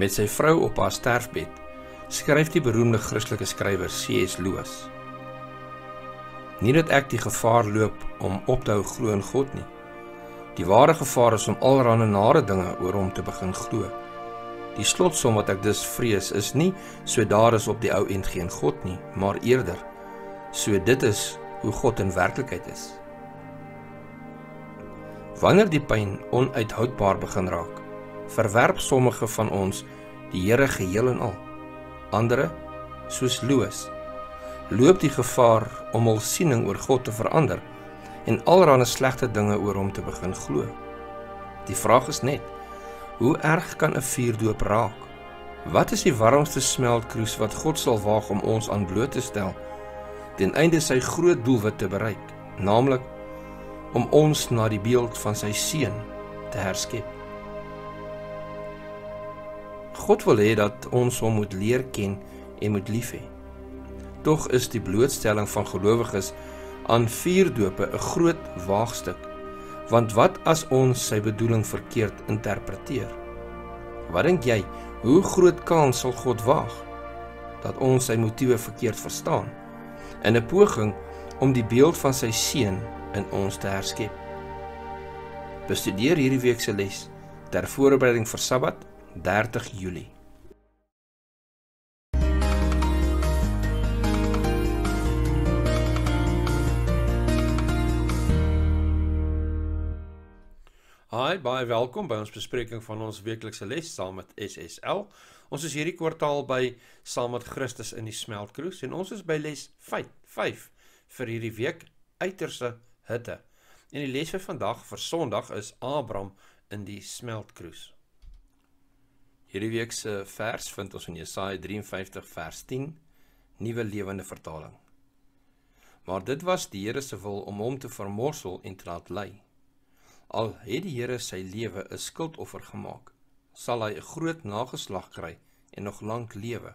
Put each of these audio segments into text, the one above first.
met sy vrou op haar sterfbed, skryf die beroemde Christelike skrywer C.S. Lewis: Nie dat ek die gevaar loop om op te hou glo in God nie. Die ware gevaar is om allerlei nare dinge oor hom te begin glo. Die slotsom wat ek dus vrees is nie so daar is op die ou end geen God nie, maar eerder so dit is hoe God in werklikheid is. Wanneer die pyn onuithoudbaar begin raak, verwerp sommige van ons die Here geheel en al. Ander, soos Loos, loop die gevaar om hul siening oor God te verander en allerlei slegte dinge oor hom te begin glo. Die vraag is net: hoe erg kan 'n vuurdoop raak? Wat is die warmste smeltkroes wat God sal waag om ons aan bloot te stel ten einde sy groot doelwit te bereik, naamlik om ons na die beeld van sy seun te herskep? God wil hê dat ons hom moet leer ken en moet lief hê. Tog is die blootstelling van gelowiges aan vier dope 'n groot waagstuk. Want wat as ons sy bedoeling verkeerd interpreteer? Wat dink jy, hoe groot kans sal God waag dat ons sy motiewe verkeerd verstaan in 'n poging om die beeld van sy seun in ons te herskep? Bestudeer hierdie week se les ter voorbereiding vir Sabbat 30 Julie. Hi, baie welkom by ons bespreking van ons weeklikse les saam met SSL. Ons is hierdie kwartaal by Saam met Christus in die Smeltkroes en ons is by les 5, 5 vir hierdie week uiterse hitte. En die les vir vandag vir Sondag is Abraham in die Smeltkroes. Hierdie week se vers vind ons in Jesaja 53 vers 10, Nuwe Lewende Vertaling. Maar dit was die Here se wil om hom te vermorsel en te laat ly. Al het die Here sy lewe 'n skuldoffer gemaak, sal hy 'n groot nageslag kry en nog lank lewe.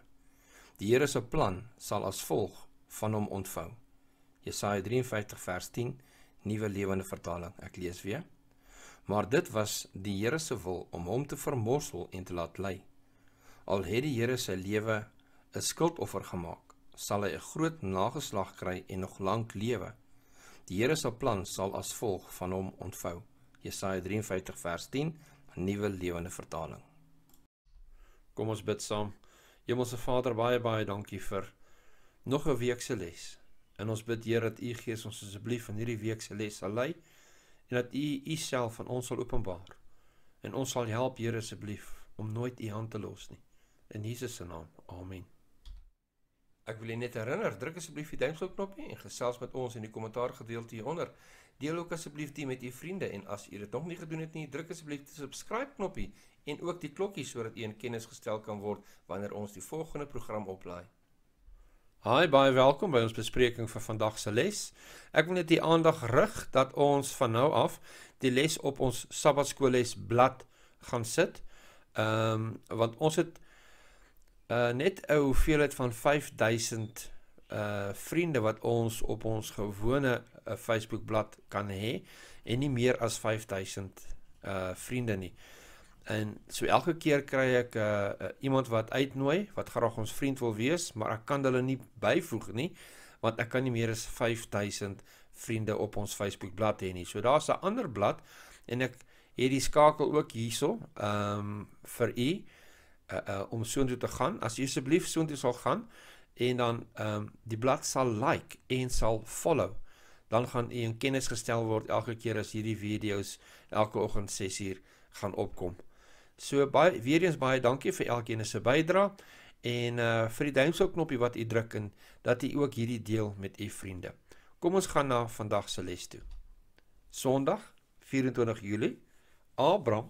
Die Here se plan sal as volg van hom ontvou. Jesaja 53 vers 10, Nuwe Lewende Vertaling. Ek lees weer maar dit was die Here se wil om hom te vermorsel en te laat ly. Al het die Here sy lewe 'n skuldoffer gemaak, sal hy 'n groot nageslag kry en nog lank lewe. Die Here se plan sal as volg van hom ontvou. Jesaja 53 vers 10, Nuwe Lewende Vertaling. Kom ons bid saam. Hemelse Vader, baie baie dankie vir nog 'n week se les. En ons bid Here dat U Gees ons asseblief in hierdie week se les sal lei en dat U U self aan ons sal openbaar. En ons sal help, Here, asseblief, om nooit U hand te los nie. In Jesus se naam. Amen. Ek wil net herinner, druk asseblief die duimpjie knoppie en gesels met ons in die kommentaar gedeelte hieronder. Deel ook asseblief dit met u vriende en as u dit nog nie gedoen het nie, druk asseblief die subscribe knoppie en ook die klokkie sodat u in kennis gestel kan word wanneer ons die volgende program oplaai. Hi, baie welkom by ons bespreking vir vandag se les. Ek wil net die aandag rig dat ons van nou af die les op ons Sabbatskoolles blad gaan sit. Ehm um, want ons het uh, net 'n hoeveelheid van 5000 uh eh, vriende wat ons op ons gewone uh, Facebook blad kan hê en nie meer as 5000 uh vriende nie. Uh En so elke keer kry ek uh, uh, iemand wat uitnooi wat graag ons vriend wil wees, maar ek kan hulle nie byvoeg nie want ek kan nie meer as 5000 vriende op ons Facebook bladsy hê nie. So daar's 'n ander blad en ek het die skakel ook hierso ehm um, vir u uh, uh, om soontoe te gaan. As u asseblief soontoe sal gaan en dan ehm um, die blad sal like en sal follow. Dan gaan u in kennis gestel word elke keer as hierdie video's elke oggend 6uur gaan opkom. So baie weer eens baie dankie vir elkeen se bydrae en uh vir die duimpie knoppie wat u druk en dat u ook hierdie deel met u vriende. Kom ons gaan na vandag se les toe. Sondag 24 Julie Abraham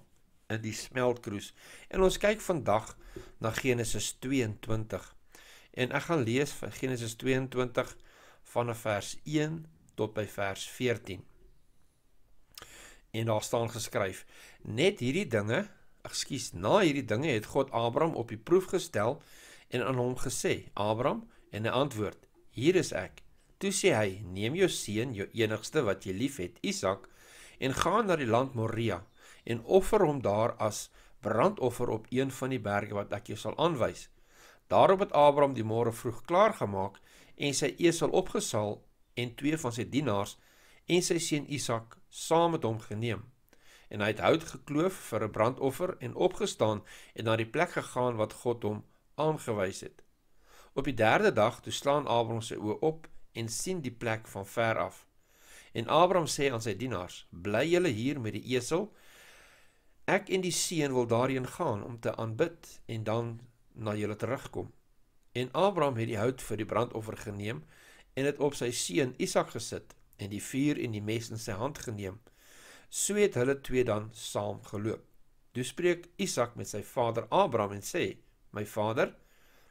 in die smeltkroes en ons kyk vandag na Genesis 22. En ek gaan lees vir Genesis 22 vanaf vers 1 tot by vers 14. En daar staan geskryf: Net hierdie dinge Ekskuus, na hierdie dinge het God Abraham op die proef gestel en aan hom gesê: "Abraham," en hy antwoord: "Hier is ek." Toe sê hy: "Neem jou seun, jou enigste wat jy liefhet, Isak, en gaan na die land Moria en offer hom daar as brandoffer op een van die berge wat ek jou sal aanwys." Daarop het Abraham die môre vroeg klaargemaak en sy esel opgesaal en twee van sy dienaars en sy seun Isak saam met hom geneem en hy het hout gekloof vir 'n brandoffer en opgestaan en na die plek gegaan wat God hom aangewys het. Op die 3de dag toe slaan Abraham sy oë op en sien die plek van ver af. En Abraham sê aan sy dienaars: "Bly julle hier met die esel. Ek en die seun wil daarheen gaan om te aanbid en dan na julle terugkom." En Abraham het die hout vir die brandoffer geneem en dit op sy seun Isak gesit en die vuur en die mes in sy hand geneem So het hulle twee dan saam geloop. Toe spreek Isak met sy vader Abraham en sê: "My vader."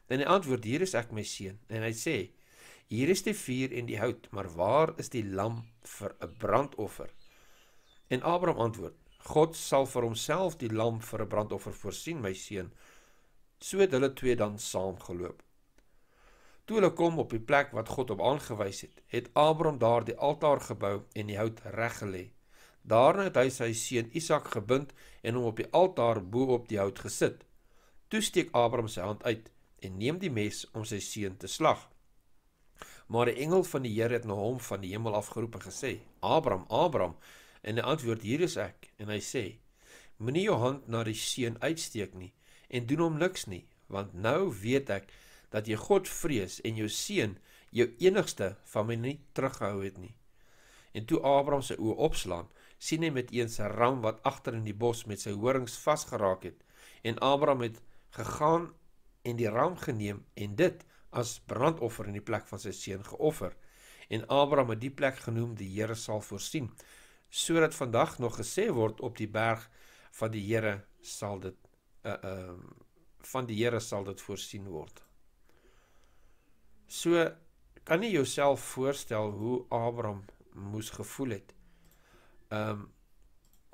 En hy antwoord: "Hier is ek, my seun." En hy sê: "Hier is die vuur en die hout, maar waar is die lam vir 'n brandoffer?" En Abraham antwoord: "God sal vir homself die lam vir 'n brandoffer voorsien, my seun." So het hulle twee dan saam geloop. Toe hulle kom op die plek wat God op aangewys het, het Abraham daar die altaar gebou en die hout reggelê Daarna het hy sy seun Isak gebind en hom op die altaar bo-op die hout gesit. Toe steek Abraham sy hand uit en neem die mes om sy seun te slag. Maar 'n engel van die Here het na hom van die hemel af geroep en gesê: "Abraham, Abraham." En hy antwoord: "Hier is ek." En hy sê: "Moenie jou hand na die seun uitsteek nie en doen hom niks nie, want nou weet ek dat jy God vrees en jou seun, jou enigste, van my nie teruggehou het nie." En toe Abraham se oë opslaan, sien hy met eens 'n ram wat agter in die bos met sy horings vasgeraak het. En Abraham het gegaan en die ram geneem en dit as brandoffer in die plek van sy seun geoffer. En Abraham het die plek genoem die Here sal voorsien, sodat vandag nog gesê word op die berg van die Here sal dit eh, ehm uh, uh, van die Here sal dit voorsien word. So kan jy jouself voorstel hoe Abraham moes gevoel het. Um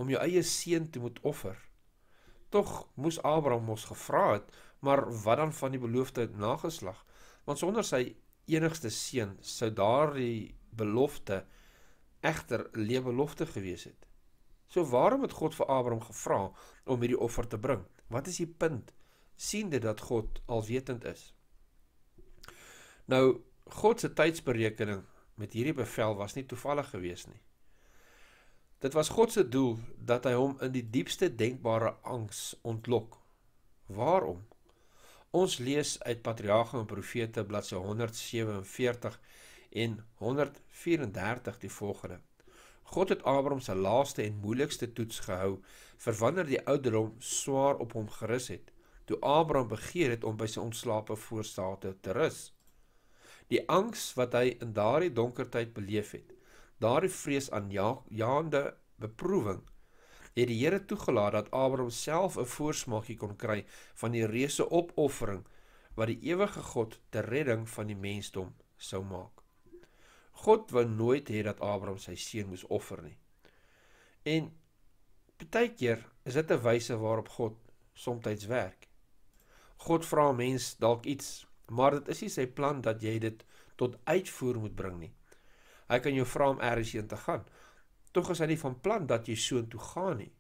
om jou eie seun te moet offer. Tog moes Abraham mos gevra het, maar wat dan van die beloofde nageslag? Want sonder sy enigste seun sou daardie belofte egter lewelofte gewees het. So waarom het God vir Abraham gevra om hierdie offer te bring? Wat is die punt siende dat God alwetend is? Nou God se tydsberekening met hierdie bevel was nie toevallig gewees nie. Dit was God se doel dat hy hom in die diepste denkbare angs ontlok. Waarom? Ons lees uit Patriarge en Profete bladsy 147 en 134 die volgende. God het Abraham se laaste en moeilikste toets gehou vir wanneer die ouderdom swaar op hom gerus het. Toe Abraham begeer het om by sy ontslape voorstate te rus die angs wat hy in daardie donker tyd beleef het, daardie vrees aan ja-, jaande beproewing het die Here toegelaat dat Abraham self 'n voorsmaakie kon kry van die reuse opoffering wat die ewige God ter redding van die mensdom sou maak. God wou nooit hê dat Abraham sy seun moes offer nie. En baie keer is dit 'n wyse waarop God soms werk. God vra mens dalk iets Maar dit is nie sy plan dat jy dit tot uitvoer moet bring nie. Hy kan jou vra om ergens heen te gaan. Tog is hy nie van plan dat jy soontoe gaan nie.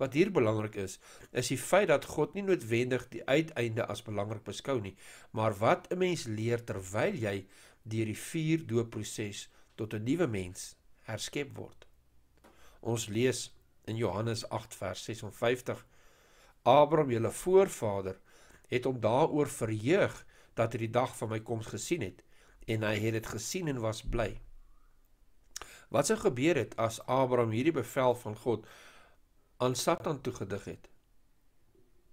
Wat hier belangrik is, is die feit dat God nie noodwendig die uiteinde as belangrik beskou nie, maar wat 'n mens leer terwyl jy deur die vier doopproses tot 'n nuwe mens herskep word. Ons lees in Johannes 8 vers 56: Abraham, julle voorvader, het hom daaroor verheug dat hy die dag van my koms gesien het en hy het dit gesien en was bly. Wat sou gebeur het as Abraham hierdie bevel van God aan Satan toegedig het?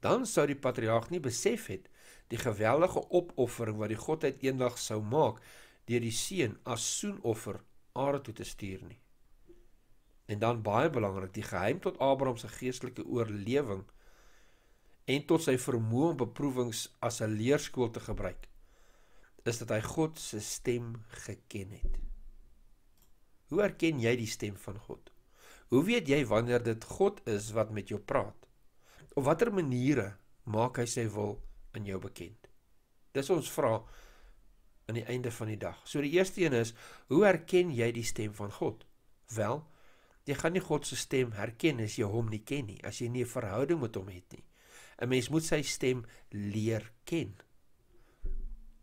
Dan sou die patriarg nie besef het die geweldige opoffering wat die godheid eendag sou maak deur die seun as soenoffer aarde toe te stuur nie. En dan baie belangrik, die geheim tot Abraham se geestelike oorlewing en tot sy vermoë om beproewings as 'n leerskool te gebruik is dat hy God se stem geken het. Hoe erken jy die stem van God? Hoe weet jy wanneer dit God is wat met jou praat? Op watter maniere maak hy sy wil in jou bekend? Dis ons vra aan die einde van die dag. So die eerste een is, hoe erken jy die stem van God? Wel, jy gaan nie God se stem herken as jy hom nie ken nie, as jy nie 'n verhouding met hom het nie. 'n mens moet sy stem leer ken.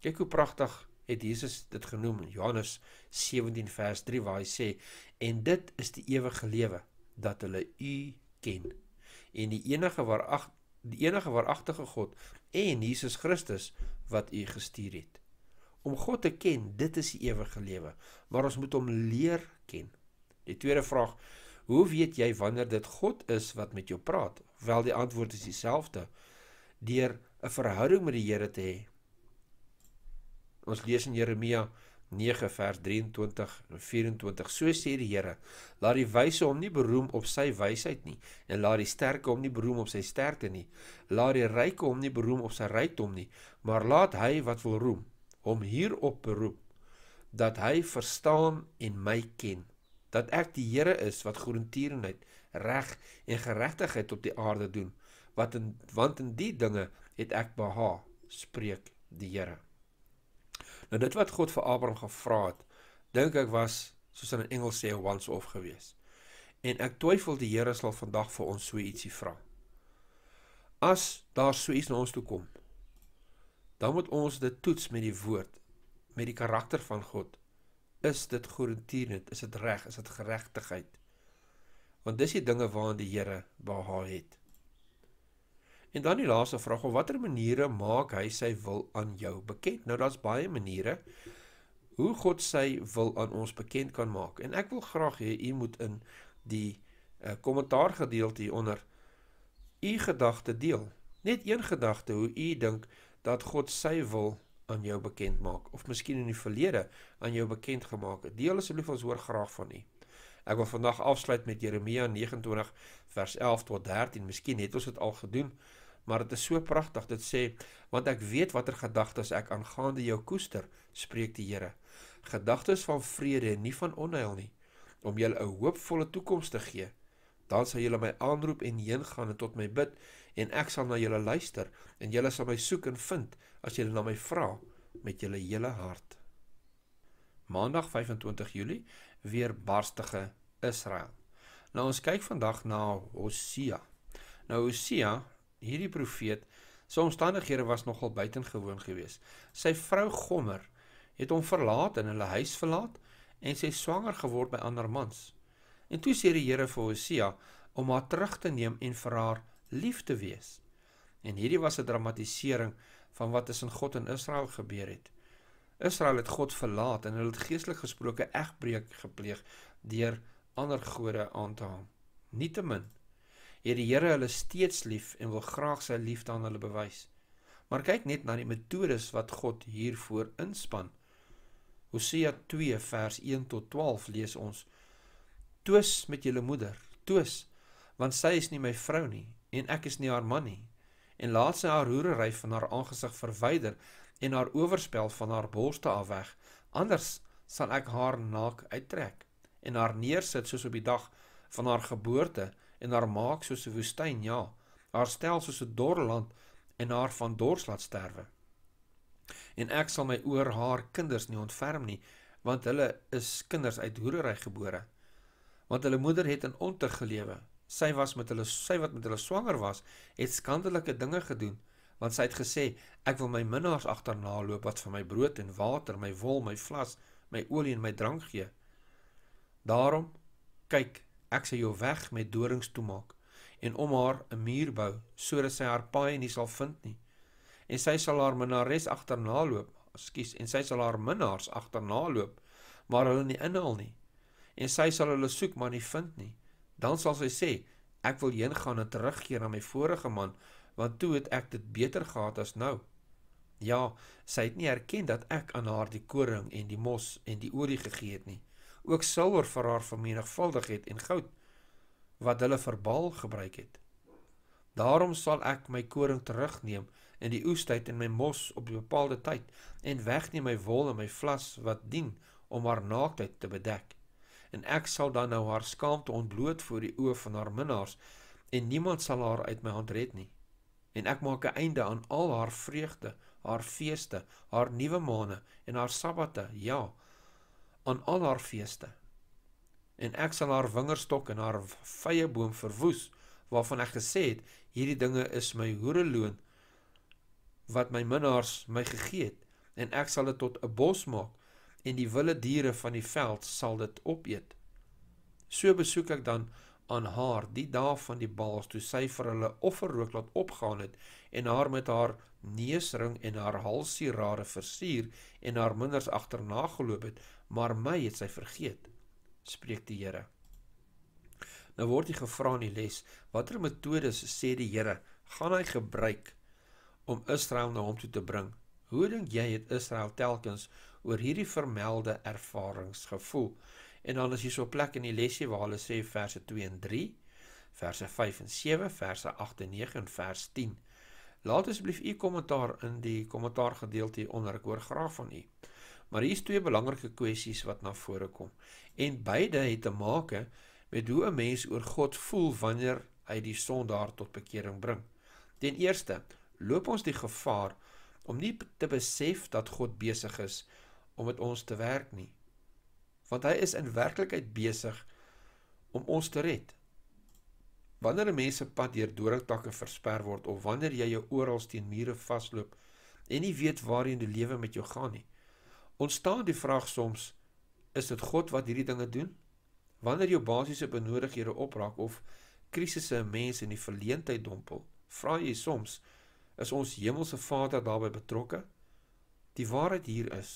Kyk hoe pragtig het Jesus dit genoem in Johannes 17 vers 3 waar hy sê en dit is die ewige lewe dat hulle u ken en die enige waarag die enige waaragtige God en Jesus Christus wat u gestuur het. Om God te ken, dit is die ewige lewe, maar ons moet hom leer ken. Die tweede vraag, hoe weet jy wanneer dit God is wat met jou praat? Wel die antwoord is dieselfde. Deur 'n verhouding met die Here te hê. Ons lees in Jeremia 9 vers 23 en 24. So sê die Here: Laat die wyse hom nie beroem op sy wysheid nie en laat die sterke hom nie beroem op sy sterkte nie. Laat die ryke hom nie beroem op sy rykdom nie, maar laat hy wat wil roem hom hierop beroep dat hy verstaan en my ken dat ek die Here is wat groenteerenheid reg en geregtigheid op die aarde doen wat in want in die dinge het ek beha spreek die Here nou dit wat God vir Abraham gevra het dink ek was soos in Engels sê once off geweest en ek twyfel die Here sal vandag vir ons so ietsie vra as daar so iets na ons toe kom dan moet ons dit toets met die woord met die karakter van God is dit goed en dit is dit reg is dit geregtigheid want dis die dinge waaraan die Here behaag het. En dan die laaste vraag, op watter maniere maak hy sy wil aan jou bekend? Nou daar's baie maniere hoe God sy wil aan ons bekend kan maak. En ek wil graag hê u moet in die eh, kommentaar uh, gedeelte hieronder u gedagte deel. Net een gedagte hoe u dink dat God sy wil aan jou bekend maak of miskien in die verlede aan jou bekend gemaak het. Deel asseblief ons hoor graag van u. Ek wil vandag afsluit met Jeremia 29 vers 11 tot 13. Miskien het ons dit al gedoen, maar dit is so pragtig. Dit sê: "Want ek weet watter gedagtes ek aangaande jou koester," spreek die Here. "Gedagtes van vrede en nie van onheil nie, om jou 'n hoopvolle toekoms te gee. Dan sal jy my aanroep en heen gaan en tot my bid, en ek sal na jou luister, en jy sal my soek en vind as jy na my vra met jou hele hart." Maandag 25 Julie weerbarstige Israel. Nou ons kyk vandag na Hosea. Nou Hosea, hierdie profeet, se omstandighede was nogal buitengewoon geweest. Sy vrou Gomer het hom verlaat en hulle huis verlaat en sy swanger geword by ander mans. En toe sê die Here vir Hosea om haar terug te neem en vir haar lief te wees. En hierdie was 'n dramatisering van wat tussen God en Israel gebeur het. Israel het God verlaat en hulle het geestelik gesproke egbreuk gepleeg deur ander gode aan te haal. Nietemin het die Here hulle steeds lief en wil graag sy liefde aan hulle bewys. Maar kyk net na die metodes wat God hiervoor inspann. Hosea 2 vers 1 tot 12 lees ons: Twis met julle moeder, twis, want sy is nie my vrou nie en ek is nie haar man nie. En laat sy haar hoerery van haar aangesig verwyder en haar owerspel van haar borste af weg, anders sal ek haar naak uittrek en haar neersit soos op die dag van haar geboorte en haar maak soos 'n woestyn, ja, haar stel soos 'n dorre land en haar van dors laat sterwe. En ek sal my oor haar kinders nie ontferm nie, want hulle is kinders uit hoerery gebore. Want hulle moeder het in ontug gelewe. Sy was met hulle sy wat met hulle swanger was, het skandelike dinge gedoen want sy het gesê ek wil my minnaars agterna loop wat vir my brood en water, my wol, my vlas, my olie en my drank gee. Daarom kyk, ek sal jou weg met dorings toemaak en om haar 'n muur bou sodat sy haar paai nie sal vind nie. En sy sal haar minnares agterna loop, skus, en sy sal haar minnaars agterna loop, maar hulle nie inhaal nie. En sy sal hulle soek maar nie vind nie. Dan sal sy sê ek wil heen gaan en terugkeer na my vorige man want toe het ek dit beter gehad as nou. Ja, sy het nie erken dat ek aan haar die koring en die mos en die olie gegee het nie. Ook silwer vir haar vermenigvuldig het en goud wat hulle vir baal gebruik het. Daarom sal ek my koring terugneem in die oestyd en my mos op 'n bepaalde tyd en wegneem my wol en my vlas wat dien om haar naaktheid te bedek. En ek sal dan nou haar skaamte ontbloot voor die oë van haar minnaars en niemand sal haar uit my hand red nie en ek maak 'n einde aan al haar vreugde, haar feeste, haar nuwe maane en haar sabbate, ja, aan al haar feeste. En ek sal haar wingerdstok en haar vrye boom verwoes waarvan ek gesê het hierdie dinge is my hoereloon wat my minnaars my gegee het en ek sal dit tot 'n bos maak en die wilde diere van die veld sal dit opeet. So besoek ek dan aan haar die dag van die baals toe sy vir hulle offerrook laat opgaan het en haar met haar neusring en haar halsierare versier en haar minders agterna geloop het, maar my het sy vergeet, spreek die Here. Nou word jy gevra in die les, watter metodes sê die Here gaan hy gebruik om Israel na hom toe te bring? Hoe dink jy het Israel telkens oor hierdie vermelde ervarings gevoel? En dan is hier so 'n plek in die lesie waar hulle sê verse 2 en 3, verse 5 en 7, verse 8 en 9 en vers 10. Laat asseblief u kommentaar in die kommentaar gedeelte onder. Ek hoor graag van u. Maar hier is twee belangrike kwessies wat na vore kom en beide het te maak met hoe 'n mens oor God voel wanneer hy die sondaar tot bekering bring. Ten eerste, loop ons die gevaar om nie te besef dat God besig is om met ons te werk nie want hy is in werklikheid besig om ons te red. Wanneer 'n mens se pad deur doringtakke versper word of wanneer jy jou oral teen mure vasloop en nie weet waarheen die lewe met jou gaan nie, ontstaan die vraag soms: is dit God wat hierdie dinge doen? Wanneer jou basiese benodighede opraak of krisisse 'n mens in die verleentheid dompel, vra jy soms: is ons hemelse Vader daarbey betrokke? Die waarheid hier is,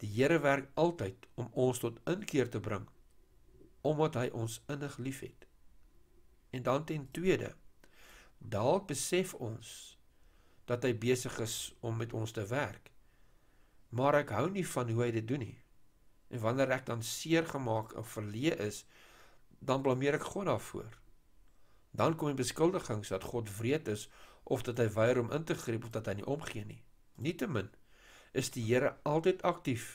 Die Here werk altyd om ons tot inkeer te bring omdat hy ons innig liefhet. En dan ten tweede, dalk besef ons dat hy besig is om met ons te werk. Maar ek hou nie van hoe hy dit doen nie. En wanneer ek dan seer gemaak of verleë is, dan blameer ek God daarvoor. Dan kom die beskuldigings dat God wreed is of dat hy weier om in te gryp of dat hy nie omgee nie. Nietemin is die Here altyd aktief,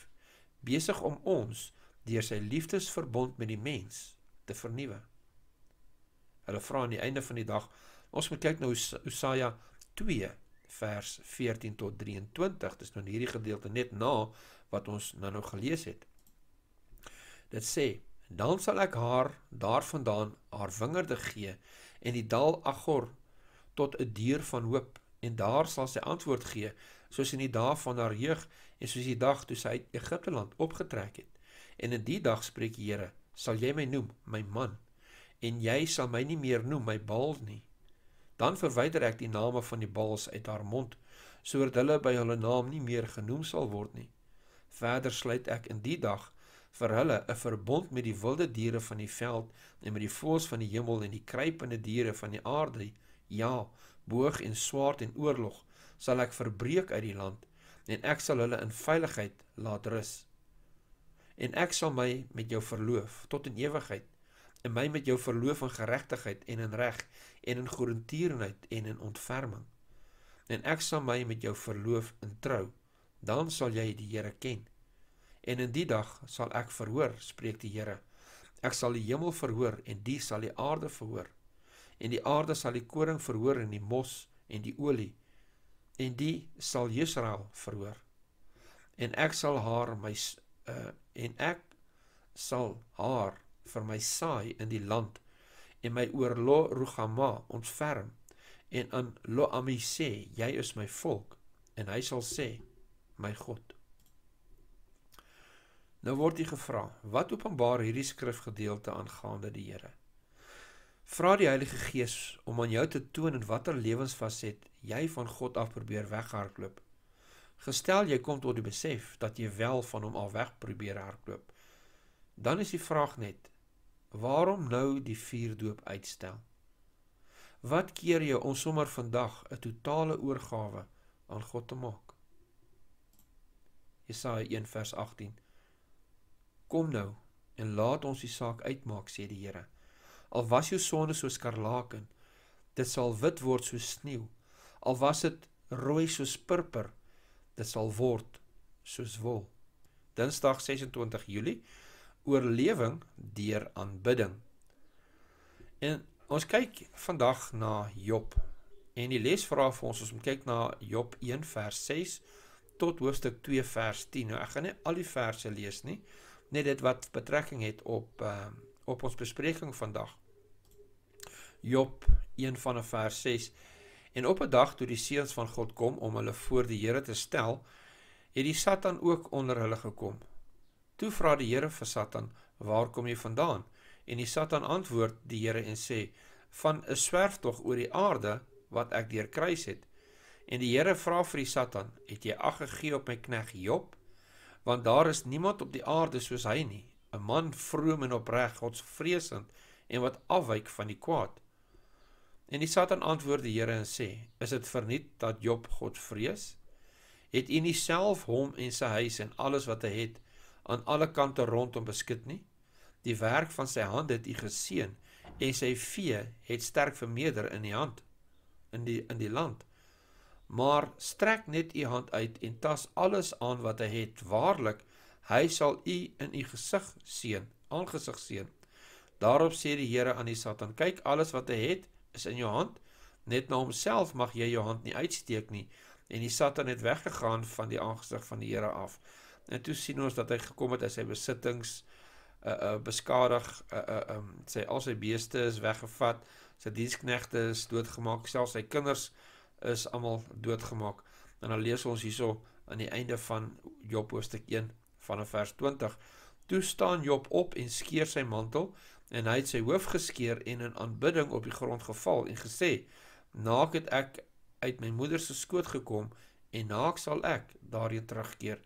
besig om ons deur sy liefdesverbond met die mens te vernuwe. Hulle vra aan die einde van die dag, ons moet kyk na Osia 2 vers 14 tot 23. Dis nou in hierdie gedeelte net na wat ons nou nou gelees het. Dit sê: "Dan sal ek haar daarvandaan haar wingerde gee en die dal Agor tot 'n deur van hoop en daar sal sy antwoord gee soos in die dae van haar jeug en soos die dag toe sy uit Egipte land opgetrek het. En in die dag spreek die Here, sal jy my noem my man en jy sal my nie meer noem my baal nie. Dan verwyder ek die name van die baals uit haar mond sodat hulle by hulle naam nie meer genoem sal word nie. Verder sluit ek in die dag vir hulle 'n verbond met die wilde diere van die veld en met die voëls van die hemel en die kruipende diere van die aarde, ja, boog en swaard en oorlog sal ek verbreek uit die land en ek sal hulle in veiligheid laat rus. En ek sal my met jou verloof tot in ewigheid en my met jou verloof in geregtigheid en in reg en in goedertierenheid en in ontferming. En ek sal my met jou verloof in trou. Dan sal jy die Here ken. En in die dag sal ek verhoor, spreek die Here. Ek sal die hemel verhoor en die sal die aarde verhoor. En die aarde sal die koring verhoor en die mos en die olie en die sal Israel verhoor. En ek sal haar my uh, en ek sal haar vir my saai in die land en my oor Lo Rugama ontferm en aan Lo Ami sê jy is my volk en hy sal sê my God. Nou word jy gevra, wat openbaar hierdie skrifgedeelte aangaande die Here? Vra die Heilige Gees om aan jou te toon in watter lewensfaset jy van God af probeer weghardloop. Gestel jy kom tot die besef dat jy wel van hom al weg probeer hardloop, dan is die vraag net: Waarom nou die vierdoop uitstel? Wat keer jou om sommer vandag 'n totale oorgawe aan God te maak? Jesaja 1:18 Kom nou en laat ons die saak uitmaak, sê die Here. Al was jou sonde so skarlaken, dit sal wit word soos sneeu. Al was dit rooi soos purper, dit sal word soos wol. Dinsdag 26 Julie oorlewing deur aanbidding. En ons kyk vandag na Job. En die les vra vir ons om kyk na Job 1 vers 6 tot hoofstuk 2 vers 10. Nou ek gaan nie al die verse lees nie, net dit wat betrekking het op ehm uh, op ons bespreking vandag. Job 1 vanaf vers 6. En op 'n dag toe die seuns van God kom om hulle voor die Here te stel, het die Satan ook onder hulle gekom. Toe vra die Here vir Satan: "Waar kom jy vandaan?" En die Satan antwoord die Here en sê: "Van 'n swerftog oor die aarde wat ek deurkruis het." En die Here vra vir die Satan: "Het jy ag gegee op my knegg Job? Want daar is niemand op die aarde soos hy nie, 'n man vroom en opreg, Godsvreesend en wat afwyk van die kwaad. En die Satan antwoord die Here en sê: "Is dit verniet dat Job God vrees? Het u nie self hom en sy huis en alles wat hy het aan alle kante rondom beskik nie? Die werk van sy hande het u geseën en sy vee het sterk vermeerder in die hand in die in die land. Maar strek net u hand uit en tas alles aan wat hy het. Waarlik, Hy sal u in u gesig seën, aangesig seën. Daarop sê die Here aan die Satan: "Kyk, alles wat hy het, is in jou hand. Net na homself mag jy jou hand nie uitsteek nie." En die Satan het weggegaan van die aangesig van die Here af. En toe sien ons dat hy gekom het as sy besittings uh uh beskadig uh uh um sy al sy beeste is weggevat, sy diensknegte is doodgemaak, selfs sy kinders is almal doodgemaak. En dan lees ons hierso aan die einde van Job hoofstuk 1 vanaf vers 20. Toe staan Job op en skeer sy mantel en hy het sy hoof geskeer en in aanbidding op die grond geval en gesê: Naak het ek uit my moeder se skoot gekom en naak sal ek daarheen terugkeer.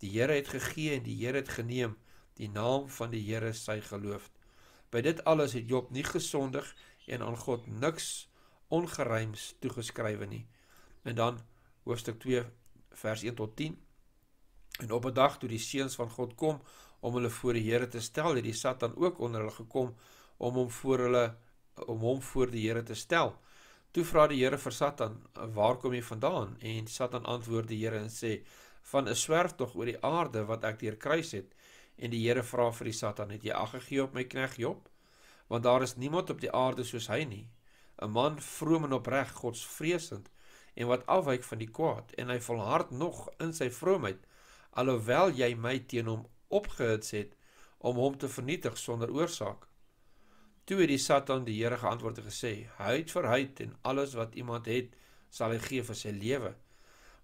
Die Here het gegee en die Here het geneem. Die naam van die Here is sy geloof. By dit alles het Job nie gesondig en aan God niks ongeruims toegeskrywe nie. En dan hoofstuk 2 vers 1 tot 10. En op 'n dag toe die seuns van God kom om hulle voor die Here te stel, het die Satan ook onder hulle gekom om hom voor hulle om hom voor die Here te stel. Toe vra die Here vir Satan, "Waar kom jy vandaan?" En Satan antwoord die Here en sê, "Van 'n swerftog oor die aarde wat ek deur kruis het." En die Here vra vir die Satan, "Het jy ag gegee op my knegg Job? Want daar is niemand op die aarde soos hy nie, 'n man vroom en opreg, Godsvreesend en wat afwyk van die kwaad, en hy volhard nog in sy vroomheid." alhoewel jy my teen hom opgehits het om hom te vernietig sonder oorsaak. Toe het die Satan die Here geantwoord en gesê: "Huid vir huid en alles wat iemand het, sal hy gee vir sy lewe.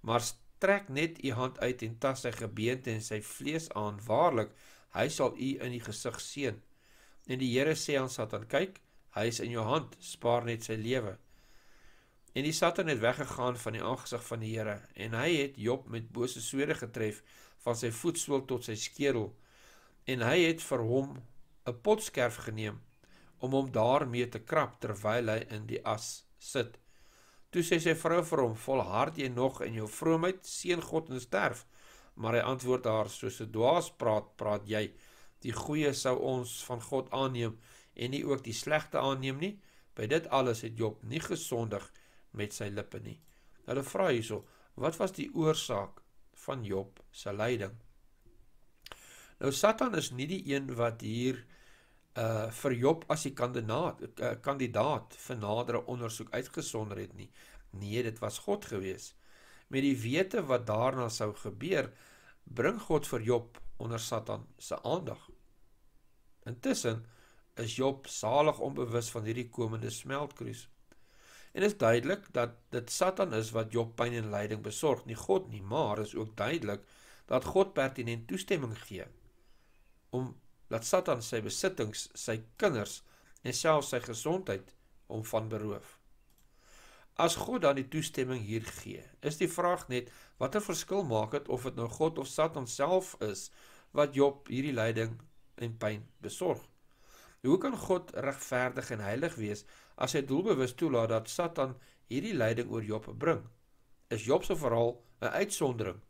Maar trek net u hand uit en tas sy gebeente en sy vlees aan, waarlik, hy sal u in die gesig seën." En die Here sê aan Satan: "Kyk, hy is in jou hand, spaar net sy lewe." En die Satan het weggegaan van die aangesig van die Here en hy het Job met bose swere getref van sy voetsool tot sy skedel en hy het vir hom 'n potskerf geneem om hom daarmee te krap terwyl hy in die as sit. Toe sê sy vrou vir hom: "Volhard jy nog in jou vroomheid, seën God en sterf." Maar hy antwoord haar: "Soos 'n dwaas praat, praat jy. Die goeie sou ons van God aanneem en nie ook die slegte aanneem nie." By dit alles het Job nie gesondig nie met sy lippe nie. Hulle vra hierso, wat was die oorsaak van Job se lyding? Nou Satan is nie die een wat hier uh vir Job as die kandidaat uh, kandidaat vir nadere ondersoek uitgesonder het nie. Nee, dit was God gewees. Met die wete wat daarna sou gebeur, bring God vir Job onder Satan se aandag. Intussen is Job salig onbewus van hierdie komende smeltkruis. En is duidelik dat dit Satan is wat Job pyn en lyding besorg, nie God nie, maar is ook duidelik dat God pertinent toestemming gee om laat Satan sy besittings, sy kinders en selfs sy gesondheid om van beroof. As God dan die toestemming hier gee, is die vraag net watter verskil maak dit of dit nou God of Satan self is wat Job hierdie lyding en pyn besorg? Hoe kan God regverdig en heilig wees as hy doelbewus toelaat dat Satan hierdie lyding oor Job bring. Is Job se verhaal 'n uitsondering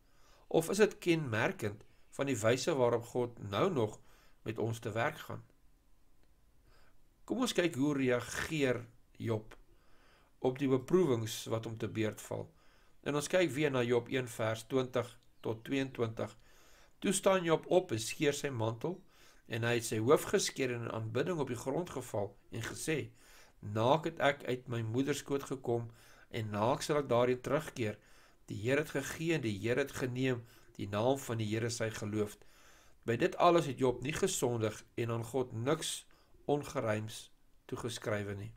of is dit kenmerkend van die wyse waarop God nou nog met ons te werk gaan? Kom ons kyk hoe reageer Job op die beproewings wat hom te beurt val. En ons kyk weer na Job 1 vers 20 tot 22. Toe staan Job op en skeer sy mantel en hy het sy hoof geskeer en in aanbidding op die grond geval en gesê: Naak het ek uit my moeder skoot gekom en naak sal ek daarin terugkeer. Die Here het gegee en die Here het geneem. Die naam van die Here sy geloof. By dit alles het Job nie gesondig en aan God niks ongeruims toegeskrywe nie.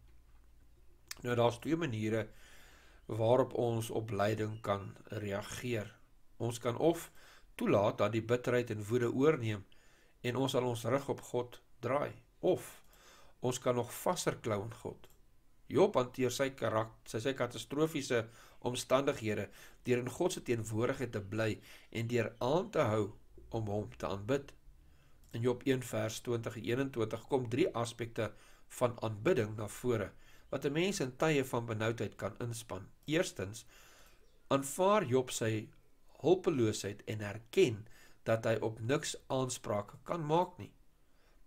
Nou daar's twee maniere waarop ons op lyding kan reageer. Ons kan of toelaat dat die bitterheid en woede oorneem en ons sal ons rug op God draai of ons kan nog vaster klou aan God. Job hanteer sy karakter, sy sy katastrofiese omstandighede deur in God se teenwoordigheid te bly en deur aan te hou om hom te aanbid. In Job 1 vers 20 en 21 kom drie aspekte van aanbidding na vore wat 'n mens in tye van benoudheid kan inspan. Eerstens aanvaar Job sy hulpeloosheid en erken dat hy op niks aanspraak kan maak nie.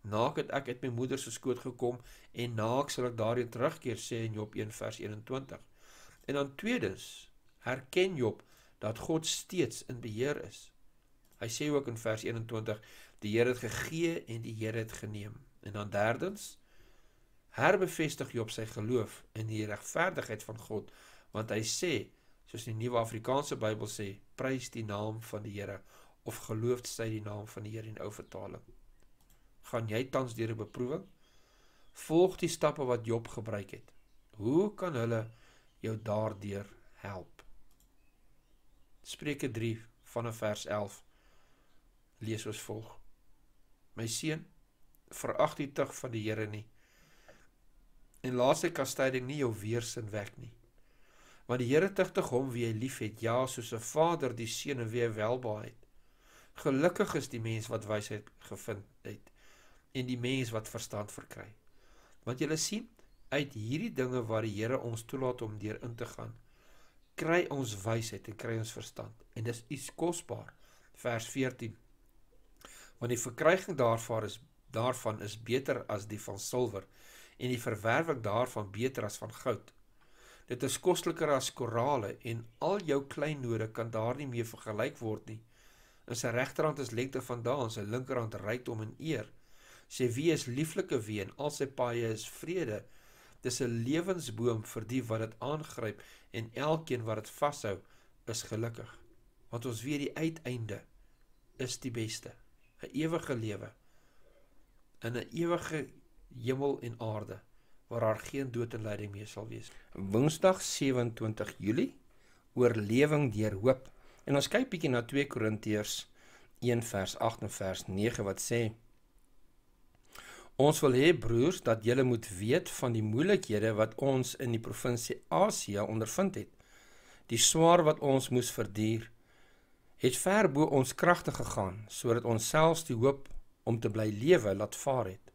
Naak het ek uit my moeder se skoot gekom en naak sal ek daarin terugkeer sê in Job 1 vers 21. En dan tweedens, herken Job dat God steeds in beheer is. Hy sê ook in vers 21, die Here het gegee en die Here het geneem. En dan derdens, herbevestig Job sy geloof in die regverdigheid van God, want hy sê, soos die Nuwe Afrikaanse Bybel sê, prys die naam van die Here of geloof sy die naam van die Here in ou vertalings gaan jy tans deur 'n beproewing? Volg die stappe wat Job gebruik het. Hoe kan hulle jou daardeur help? Spreuke 3 vanaf vers 11 lees ons volg. My seun, verag die tug van die Here nie en laat sy kastyding nie jou weerstand wek nie. Want die Here tugtig hom wie hy liefhet, ja, soos 'n vader die seun wie hy welbehaag. Gelukkig is die mens wat wysheid gevind het en die mens wat verstand verkry. Want jy sien uit hierdie dinge waar die Here ons toelaat om deur in te gaan, kry ons wysheid en kry ons verstand en dis iets kosbaar. Vers 14. Want die verkryging daarvan is daarvan is beter as die van silwer en die verwerwing daarvan beter as van goud. Dit is kosliker as korale en al jou klein node kan daar nie mee vergelyk word nie. In sy regterhand is lekte vandaan, sy linkerhand rykdom en eer. Sy wie is lieflike ween, al sy paie is vrede. Dis 'n lewensboom vir die wat dit aangryp en elkeen wat dit vashou is gelukkig. Want ons weet die uiteinde is die beste, 'n ewige lewe in 'n ewige hemel en aarde waar daar geen dood en lyding meer sal wees. Woensdag 27 Julie oorlewing deur hoop. En ons kyk bietjie na 2 Korintiërs 1 vers 8 en vers 9 wat sê Ons wil hê broers dat julle moet weet van die moeilikhede wat ons in die provinsie Asia ondervind het. Die swaar wat ons moes verduur het ver bo ons kragte gegaan sodat ons selfs die hoop om te bly lewe laat vaar het.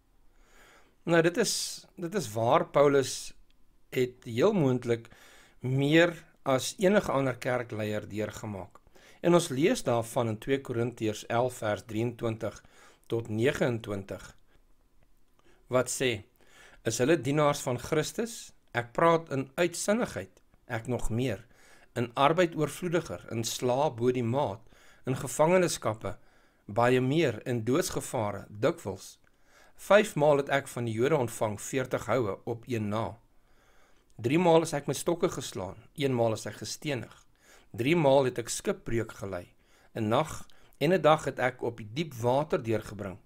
Nou dit is dit is waar Paulus het heel moontlik meer as enige ander kerkleier deurgemaak. En ons lees daarvan in 2 Korintiërs 11 vers 23 tot 29 wat sê: "Is hulle dienaars van Christus? Ek praat in uitsinnigheid, ek nog meer, in arbeid oorvloediger, in slaap bo die maat, in gevangenskappe, baie meer in doodsgevare, dikwels. 5 maal het ek van die Jode ontvang 40 houe op een na. 3 maal is ek met stokke geslaan, 1 maal is ek gestenig. 3 maal het ek skipbreuk gelei. 'n Nag en 'n dag het ek op die diep water deurgebring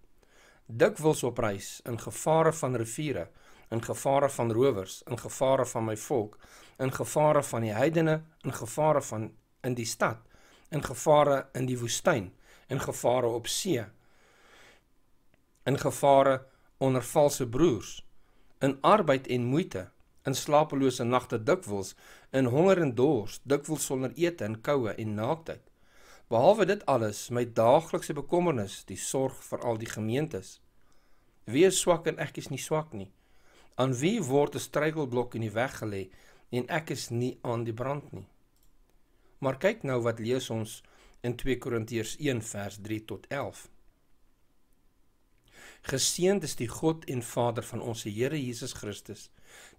dikwels op reis in gevare van riviere, in gevare van rowers, in gevare van my volk, in gevare van die heidene, in gevare van in die stad, in gevare in die woestyn, in gevare op see, in gevare onder valse broers, in arbeid en moeite, in slapelose nagte dikwels, in honger en dors, dikwels sonder ete en koue en naaktheid. Behalwe dit alles, my daaglikse bekommernis, die sorg vir al die gemeentes. Wie is swak en ek is nie swak nie. Aan wie word 'n struikelblok in die weg gelê en ek is nie aan die brand nie. Maar kyk nou wat lees ons in 2 Korintiërs 1 vers 3 tot 11. Geseënd is die God en Vader van ons Here Jesus Christus,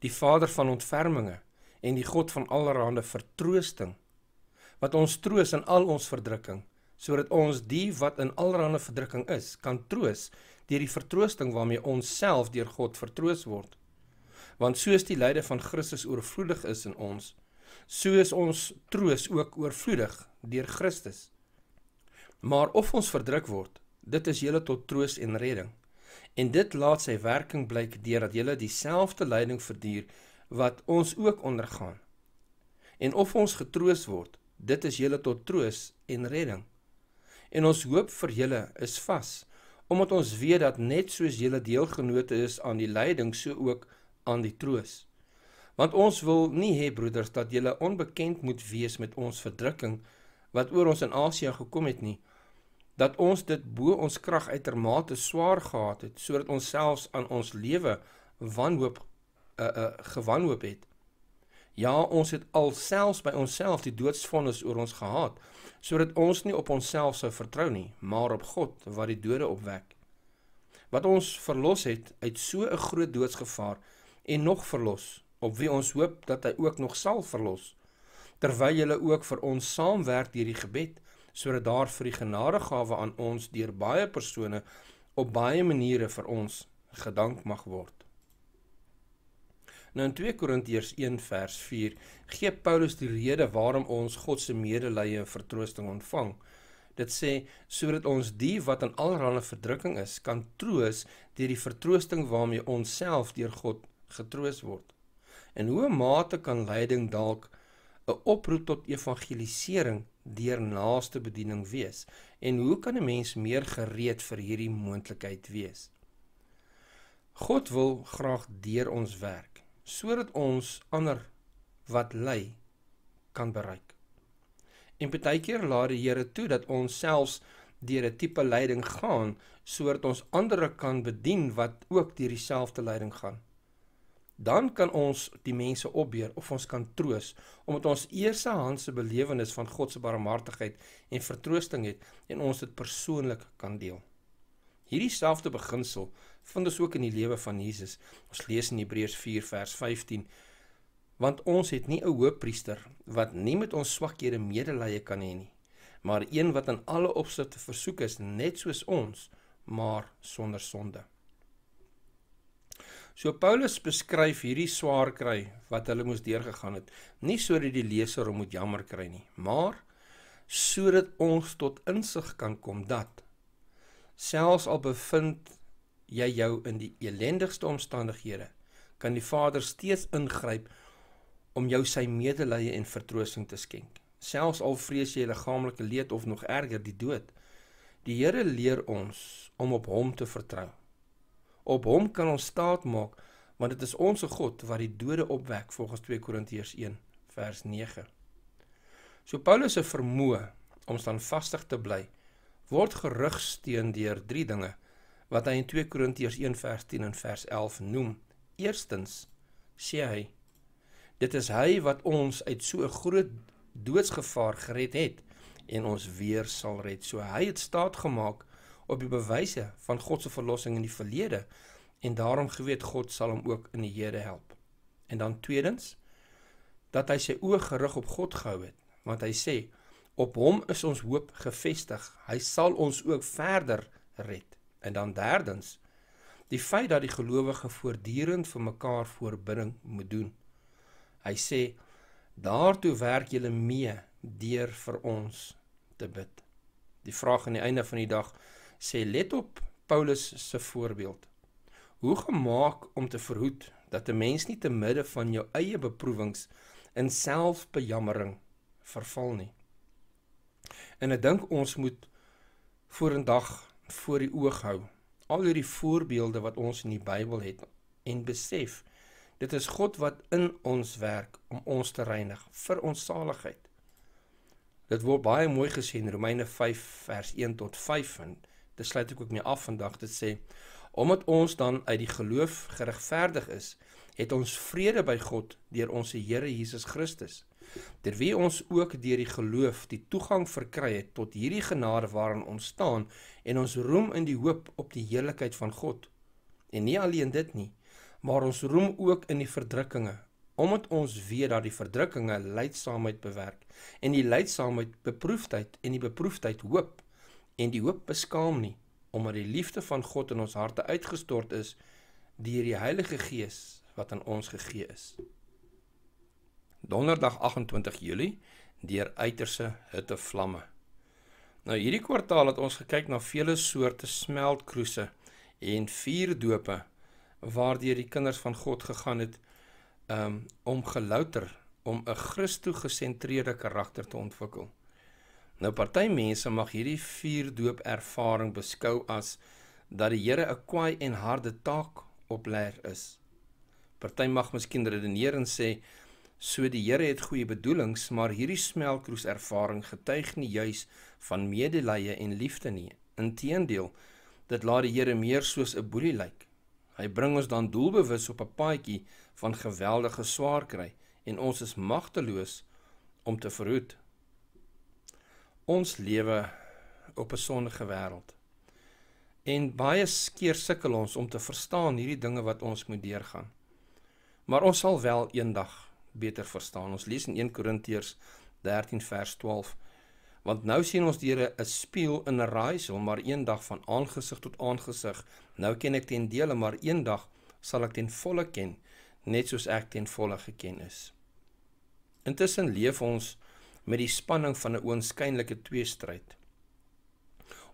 die Vader van ontferminge en die God van allerlei vertroosting wat ons troos in al ons verdrukking sodat ons die wat in allerlei verdrukking is kan troos deur die vertroosting waarmee ons self deur God vertroos word want soos die lyde van Christus oorvloedig is in ons soos ons troos ook oorvloedig deur Christus maar of ons verdruk word dit is julle tot troos en redding en dit laat sy werking blyk deurdat julle dieselfde lyding verduur wat ons ook ondergaan en of ons getroos word Dit is julle tot troos en redding. En ons hoop vir julle is vas, omdat ons weet dat net soos julle deelgenote is aan die lyding, so ook aan die troos. Want ons wil nie hê broeders dat julle onbekend moet wees met ons verdrukking wat oor ons in Asië gekom het nie, dat ons dit bo ons krag uitermate swaar gehad het, sodat ons selfs aan ons lewe wanhoop 'n uh, eh, uh, eh, gewanhoop het. Ja, ons het alself by onsself die doodsvonnis oor ons gehad, sodat ons nie op onsself sou vertrou nie, maar op God wat die dode opwek. Wat ons verlos het uit so 'n groot doodsgevaar en nog verlos, op wie ons hoop dat hy ook nog sal verlos, terwyl jy ook vir ons saamwerk deur die gebed, sodat daar vir die genadegawe aan ons deur baie persone op baie maniere vir ons gedank mag word. Nou in 2 Korintiërs 1 vers 4 gee Paulus die rede waarom ons God se medelee en vertroosting ontvang. Dit sê sodat ons die wat aan allerlei verdrukking is kan troos deur die vertroosting waarmee ons self deur God getroos word. En hoe mate kan lyding dalk 'n oproep tot evangelisering deur naaste bediening wees? En hoe kan 'n mens meer gereed vir hierdie moontlikheid wees? God wil graag deur ons werk sodat ons ander wat ly kan bereik. En baie keer laat die Here toe dat ons selfs deur 'n tipe lyding gaan sodat ons ander kan bedien wat ook deur dieselfde lyding gaan. Dan kan ons die mense opbeur of ons kan troos omdat ons eersehandse belewenis van God se barmhartigheid en vertroosting het en ons dit persoonlik kan deel. Hierdie selfde beginsel vind ons ook in die lewe van Jesus. Ons lees in Hebreërs 4 vers 15: Want ons het nie 'n hoëpriester wat nie met ons swakhede medelee kan hê nie, maar een wat in alle opsigte versoek is net soos ons, maar sonder sonde. So Paulus beskryf hierdie swaar kry wat hulle moes deurgegaan het, nie sodat die leser hom moet jammer kry nie, maar sodat ons tot insig kan kom dat Selfs al bevind jy jou in die elendigste omstandighede, kan die Vader steeds ingryp om jou sy medelee en vertroosting te skenk. Selfs al vrees jy liggaamlike leed of nog erger die dood, die Here leer ons om op Hom te vertrou. Op Hom kan ons staat maak want dit is ons God wat die dode opwek volgens 2 Korintiërs 1 vers 9. So Paulus se vermoë om standvastig te bly word gerug steun deur drie dinge wat hy in 2 Korintiërs 1 vers 10 en vers 11 noem. Eerstens sê hy dit is hy wat ons uit so 'n groot doodsgevaar gered het en ons weer sal red. So hy het staat gemaak op die bewyse van God se verlossing in die verlede en daarom geweet God sal hom ook in die hede help. En dan tweedens dat hy sy oë gerig op God gehou het, want hy sê Op hom is ons hoop gefestig. Hy sal ons ook verder red. En dan derdens, die feit dat die gelowige voortdurend vir mekaar voorbinding moet doen. Hy sê, daartoe werk julle mee deur vir ons te bid. Die vraag aan die einde van die dag sê let op Paulus se voorbeeld. Hoe gemaak om te verhoed dat 'n mens nie te midde van jou eie beproewings in selfbejammering verval nie. En ek dink ons moet voor in dag voor die oog hou al hierdie voorbeelde wat ons in die Bybel het en besef dit is God wat in ons werk om ons te reinig vir ons saligheid. Dit word baie mooi gesê in Romeine 5 vers 1 tot 5 en dit sluit ek ook mee af vandag dit sê omdat ons dan uit die geloof geregverdig is, het ons vrede by God deur ons Here Jesus Christus deur wie ons ook deur die geloof die toegang verkry het tot hierdie genade waarin ons staan en ons roem in die hoop op die heerlikheid van God. En nie alleen dit nie, maar ons roem ook in die verdrukkinge, omdat ons weet dat die verdrukkinge lydsaamheid bewerk en die lydsaamheid beproefdheid en die beproefdheid hoop en die hoop beskaam nie, omdat die liefde van God in ons harte uitgestort is deur die Heilige Gees wat aan ons gegee is. Donderdag 28 Julie deur uiterse hitte vlamme. Nou hierdie kwartaal het ons gekyk na vele soorte smeltkroese en vier dope waardeur die kinders van God gegaan het um, om gelouter om 'n Christo-gesentreerde karakter te ontwikkel. Nou party mense mag hierdie vier doop ervaring beskou as dat die Here 'n kwaai en harde taak oplê is. Party mag miskien redeneer en sê So die Here het goeie bedoelings, maar hierdie smelkroes ervaring getuig nie juis van medelee en liefde nie. Inteendeel, dit laat die Here meer soos 'n boelie lyk. Hy bring ons dan doelbewus op 'n paadjie van geweldige swaar kry en ons is magteloos om te verhoed. Ons lewe op 'n sondige wêreld. En baie skeer sukkel ons om te verstaan hierdie dinge wat ons moet deurgaan. Maar ons sal wel eendag beter verstaan. Ons lees in 1 Korintiërs 13 vers 12. Want nou sien ons Here 'n spieël in 'n raaisel, maar eendag van aangesig tot aangesig, nou ken ek ten dele, maar eendag sal ek ten volle ken, net soos ek ten volle geken is. Intussen leef ons met die spanning van 'n oënskynlike tweestryd.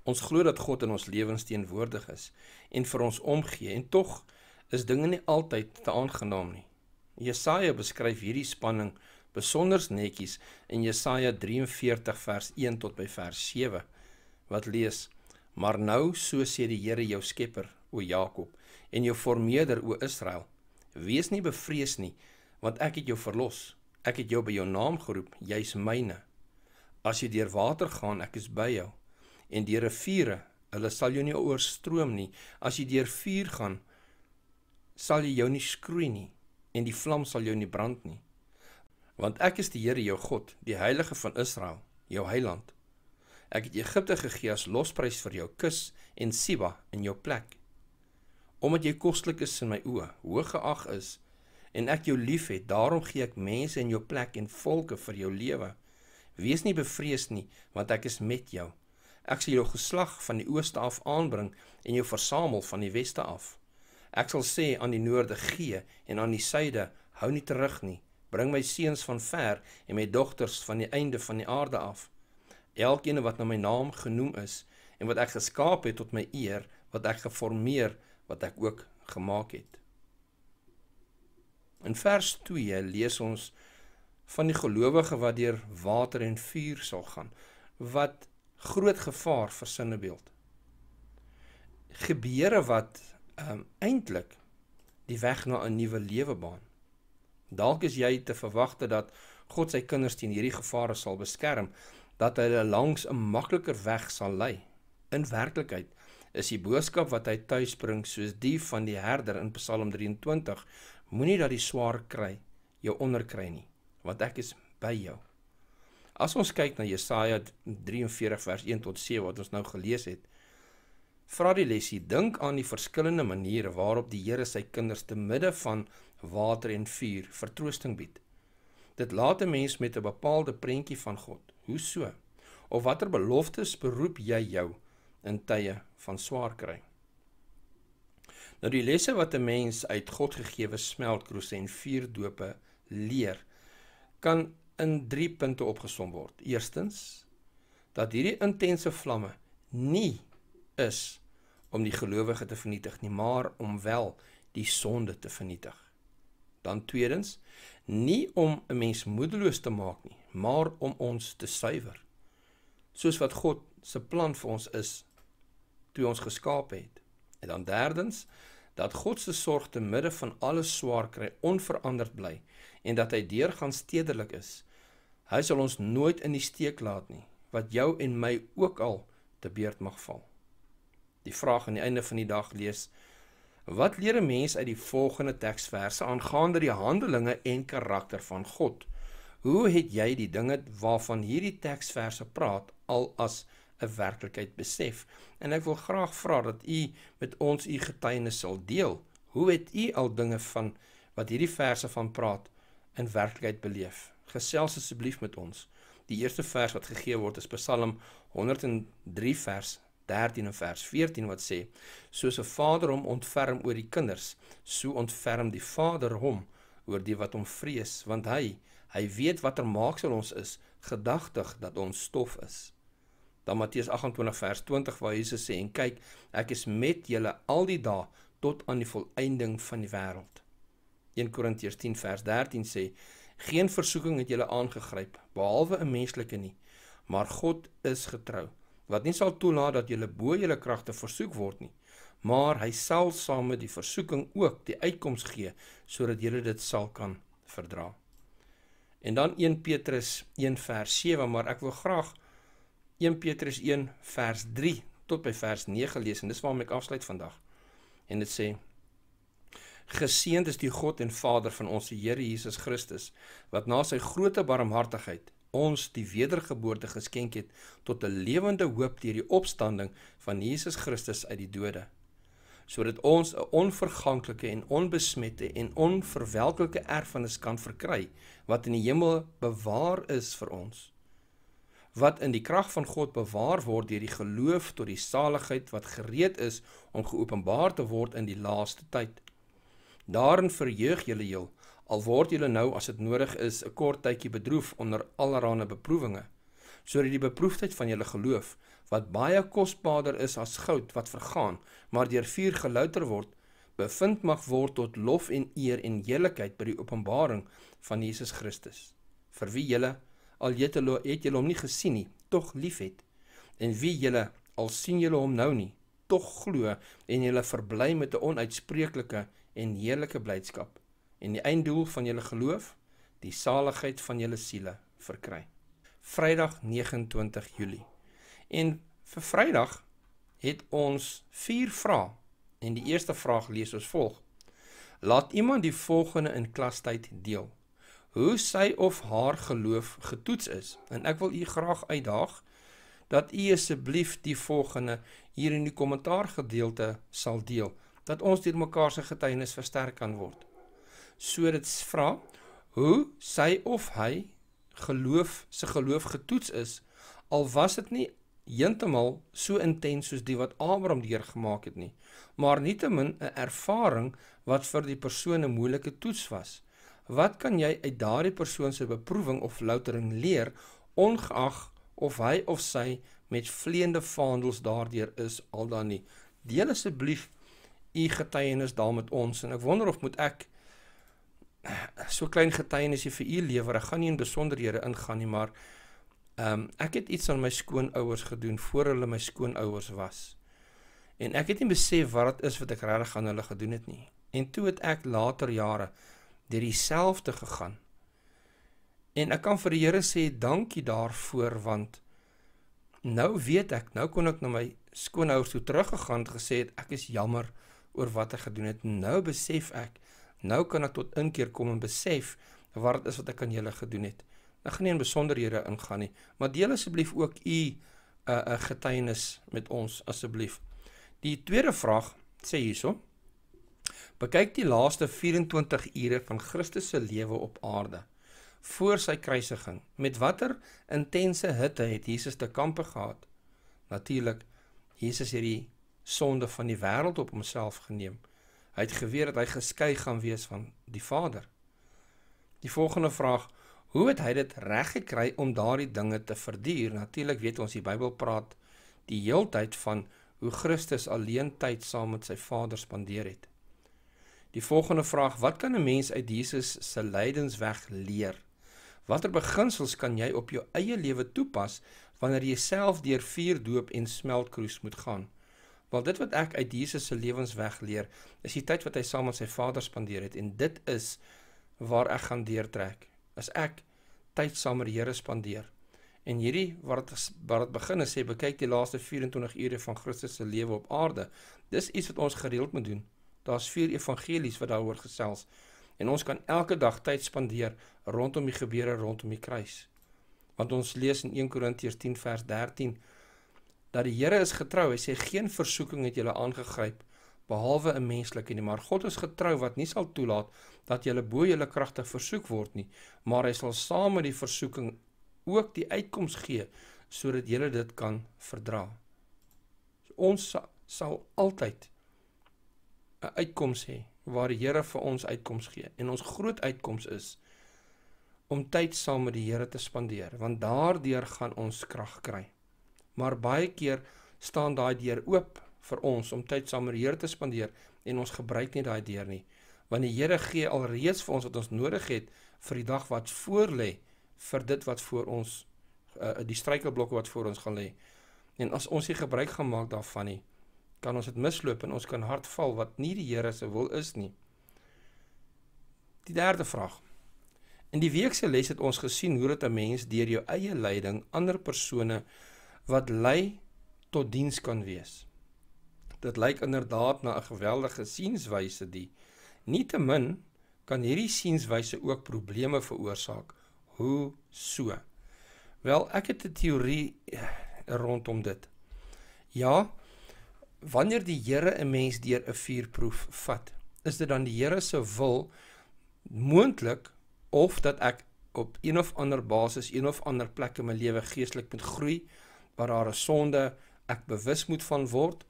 Ons glo dat God in ons lewens teenwoordig is en vir ons omgee, en tog is dinge nie altyd te aangenaam nie. Jesaja beskryf hierdie spanning besonder netjies in Jesaja 43 vers 1 tot by vers 7 wat lees: "Maar nou so sê die Here jou Skepper, o Jakob, en jou Vormeerder, o Israel, wees nie bevrees nie, want ek het jou verlos. Ek het jou by jou naam geroep, jy's myne. As jy deur water gaan, ek is by jou, en deur riviere, hulle sal jou nie oorstroom nie. As jy deur vuur gaan, sal jy jou nie skroei nie." en die vlam sal jou nie brand nie. Want ek is die Here jou God, die Heilige van Israel, jou Heiland. Ek het Egipte gegee as losprys vir jou kus en Siba in jou plek. Omdat jy koslik is in my oë, hoog geag is en ek jou liefhet, daarom gee ek mense in jou plek en volke vir jou lewe. Wees nie bevrees nie, want ek is met jou. Ek sal jou geslag van die ooste af aanbring en jou versamel van die weste af. Ek sal sê aan die noorde gee en aan die suide hou nie terug nie. Bring my seuns van ver en my dogters van die einde van die aarde af. Elkeen wat na my naam genoem is en wat ek geskaap het tot my eer, wat ek geformeer, wat ek ook gemaak het. In vers 2 lees ons van die gelowige wat deur water en vuur sal gaan, wat groot gevaar vir sinnebeeld. Gebeure wat um, ehm, eintlik die weg na 'n nuwe lewe baan. Dalk is jy te verwagte dat God sy kinders teen hierdie gevare sal beskerm, dat hy hulle langs 'n makliker weg sal lei. In werklikheid is die boodskap wat hy tuisbring soos die van die herder in Psalm 23, moenie dat die swaar kry jou onderkry nie, want ek is by jou. As ons kyk na Jesaja 43 vers 1 tot 7 wat ons nou gelees het, vra die lesie dink aan die verskillende maniere waarop die Here sy kinders te midde van water en vuur vertroosting bied. Dit laat 'n mens met 'n bepaalde prentjie van God. Hoe so? Of watter beloftes beroep jy jou in tye van swaar kry? Nou die lesse wat 'n mens uit God gegeewe smeltkroes en vuur dope leer, kan in 3 punte opgesom word. Eerstens dat hierdie intense vlamme nie is om die gelowige te vernietig nie, maar om wel die sonde te vernietig. Dan tweedens, nie om 'n mens moedeloos te maak nie, maar om ons te suiwer. Soos wat God se plan vir ons is toe ons geskaap het. En dan derdens, dat God se sorg te midde van alle swaar kry onveranderd bly en dat hy deurgaan stedelik is. Hy sal ons nooit in die steek laat nie, wat jou en my ook al te beurt mag val die vraag aan die einde van die dag lees wat leer 'n mens uit die volgende teksverse aangaande die handelinge en karakter van God hoe het jy die dinge waarvan hierdie teksverse praat al as 'n werklikheid besef en ek wil graag vra dat u met ons u getuienis sal deel hoe het u al dinge van wat hierdie verse van praat in werklikheid beleef gesels asseblief met ons die eerste vers wat gegee word is Psalm 103 vers 9 13 en vers 14 wat sê: Soos 'n vader hom ontferm oor die kinders, so ontferm die Vader hom oor die wat hom vrees, want hy, hy weet watter maaksel ons is, gedagtig dat ons stof is. Dan Matteus 28 vers 20 waar Jesus sê: En kyk, ek is met julle al die dae tot aan die volëinding van die wêreld. 1 Korintiërs 10 vers 13 sê: Geen versoeking het julle aangegryp behalwe 'n menslike nie, maar God is getrou wat nie sal toelaat dat julle bo julle kragte versoek word nie, maar hy sal saam met die versoeking ook die uitkoms gee sodat julle dit sal kan verdra. En dan 1 Petrus 1 vers 7, maar ek wil graag 1 Petrus 1 vers 3 tot by vers 9 lees en dis waarmee ek afsluit vandag. En dit sê Geseend is die God en Vader van ons Here Jesus Christus wat na sy groote barmhartigheid ons die wedergeboorte geskenk het tot 'n lewende hoop deur die opstanding van Jesus Christus uit die dode sodat ons 'n onverganklike en onbesmette en onverwelklike erfenis kan verkry wat in die hemel bewaar is vir ons wat in die krag van God bewaar word deur die geloof tot die saligheid wat gereed is om geopenbaar te word in die laaste tyd daarin verheug julle julle al word julle nou as dit nodig is 'n kort tydjie bedroef onder allerlei beproewinge sodat die beproefdheid van julle geloof wat baie kosbaarder is as goud wat vergaan maar deur vuur gelouter word bevind mag word tot lof en eer en heerlikheid by die openbaring van Jesus Christus vir wie julle al jetelo het julle hom nie gesien nie tog liefhet en wie julle al sien julle hom nou nie tog glo en julle verbly met 'n onuitspreeklike en heerlike blydskap en die einddoel van julle geloof, die saligheid van julle siele verkry. Vrydag 29 Julie. En vir Vrydag het ons 4 vrae en die eerste vraag lees ons volg. Laat iemand die volgende in klastyd deel. Hoe sy of haar geloof getoets is. En ek wil u graag uitdaag dat u asseblief die volgende hier in die kommentaar gedeelte sal deel dat ons deur mekaar se getuienis versterk kan word so dit vra hoe sy of hy geloof se geloof getoets is al was dit nie heeltemal so intens soos die wat Abraham deurgemaak het nie maar nietemin 'n ervaring wat vir die persoon 'n moeilike toets was wat kan jy uit daardie persoon se beproewing of loutering leer ongeag of hy of sy met vleende vaandels daardeur is al dan nie deel asseblief u getuienis daar met ons en ek wonder of moet ek so klein getuienisie vir u lewer. Ek gaan nie in besonderhede ingaan nie, maar ehm um, ek het iets aan my skoonouers gedoen voor hulle my skoonouers was. En ek het nie besef wat dit is wat ek regtig aan hulle gedoen het nie. En toe het ek later jare deur dieselfde gegaan. En ek kan vir die Here sê dankie daarvoor want nou weet ek, nou kon ek na my skoonouers toe teruggegaan en gesê het ek is jammer oor wat ek gedoen het. Nou besef ek Nou kan ek tot inkeer kom en besef wat dit is wat ek aan julle gedoen het. Ek gaan nie in besonderhede ingaan nie, maar deel asseblief ook u 'n uh, eh, uh, eh, getuienis met ons asseblief. Die tweede vraag sê hierso: Bekyk die laaste 24 ure van Christus se lewe op aarde voor sy kruisiging. Met watter intense hitte het Jesus te kampe gehad? Natuurlik, Jesus het die sonde van die wêreld op homself geneem. Hy het geweet dat hy geskei gaan wees van die Vader. Die volgende vraag, hoe het hy dit reg gekry om daardie dinge te verduur? Natuurlik weet ons die Bybel praat die heeltyd van hoe Christus alleen tyd saam met sy Vader spandeer het. Die volgende vraag, wat kan 'n mens uit Jesus se lydensweg leer? Watter beginsels kan jy op jou eie lewe toepas wanneer jy self deur vuur doop en smeltkroes moet gaan? Wel dit wat ek uit Jesus se lewensweg leer, is die tyd wat hy saam met sy Vader spandeer het en dit is waar ek gaan deurtrek. As ek tyd saam met die Here spandeer en hierdie wat het, wat het begin is sê bekyk die laaste 24 ure van Christus se lewe op aarde. Dis iets wat ons gereeld moet doen. Daar's vier evangelies wat daaroor gesels en ons kan elke dag tyd spandeer rondom die gebeure rondom die kruis. Want ons lees in 1 Korintiërs 10 vers 13 dat die Here is getrou. Hy sê geen versoeking het julle aangegryp behalwe 'n menslike nie, maar God is getrou wat nie sal toelaat dat julle bo julle kragte versoek word nie, maar hy sal saam met die versoeking ook die uitkoms gee sodat julle dit kan verdra. So ons sal altyd 'n uitkoms hê waar die Here vir ons uitkoms gee en ons groot uitkoms is om tyd saam met die Here te spandeer want daardeur gaan ons krag kry maar baie keer staan daai deur oop vir ons om tyd saam met die Here te spandeer en ons gebruik nie daai deur nie want die Here gee alreeds vir ons wat ons nodig het vir die dag wat voor lê vir dit wat voor ons uh, die struikelblokke wat voor ons gaan lê en as ons nie gebruik gemaak daarvan nie kan ons dit misloop en ons kan hartval wat nie die Here se wil is nie die derde vraag in die week se les het ons gesien hoe dat 'n mens deur jou eie leiding ander persone wat lei tot diens kan wees. Dit lyk inderdaad na 'n geweldige sienswyse die. Nietemin kan hierdie sienswyse ook probleme veroorsaak. Hoe so? Wel, ek het 'n teorie eh, rondom dit. Ja, wanneer die Here 'n mens deur 'n vuurproef vat, is dit dan die Here se wil moontlik of dat ek op een of ander basis, een of ander plek in my lewe geestelik moet groei? wat daar 'n sonde ek bewus moet van word,